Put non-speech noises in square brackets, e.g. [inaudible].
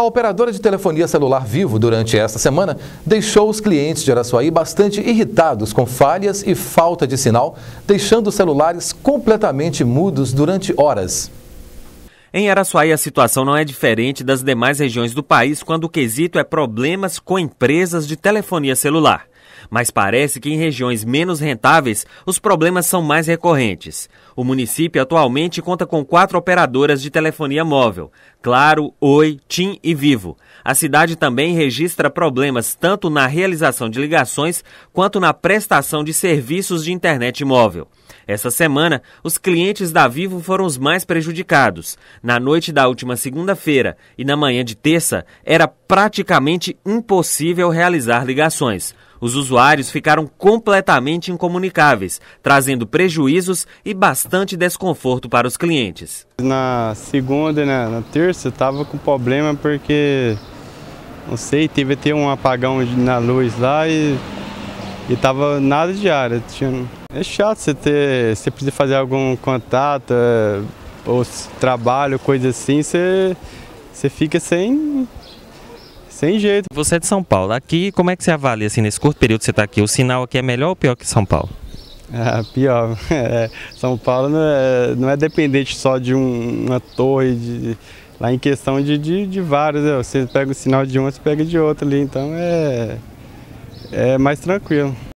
A operadora de telefonia celular Vivo, durante esta semana, deixou os clientes de Araçuaí bastante irritados com falhas e falta de sinal, deixando os celulares completamente mudos durante horas. Em Araçuaí, a situação não é diferente das demais regiões do país quando o quesito é problemas com empresas de telefonia celular. Mas parece que em regiões menos rentáveis os problemas são mais recorrentes. O município atualmente conta com quatro operadoras de telefonia móvel: Claro, Oi, Tim e Vivo. A cidade também registra problemas tanto na realização de ligações quanto na prestação de serviços de internet móvel. Essa semana, os clientes da Vivo foram os mais prejudicados. Na noite da última segunda-feira e na manhã de terça, era praticamente impossível realizar ligações. Os usuários ficaram completamente incomunicáveis, trazendo prejuízos e bastante desconforto para os clientes. Na segunda e na, na terça eu estava com problema porque, não sei, teve até um apagão na luz lá e, estava tava nada de área. Tinha, é chato você ter, você precisa fazer algum contato, é, ou trabalho, coisa assim, você, você fica sem sem jeito. Você é de São Paulo. Aqui, como é que você avalia, assim, nesse curto período que você está aqui? O sinal aqui é melhor ou pior que São Paulo? Ah, pior. [laughs] É, São Paulo não é, não é, dependente só de um, uma torre, de, lá em questão de, de, de vários. Né? Você pega o sinal de um, você pega de outro ali. Então é, é mais tranquilo.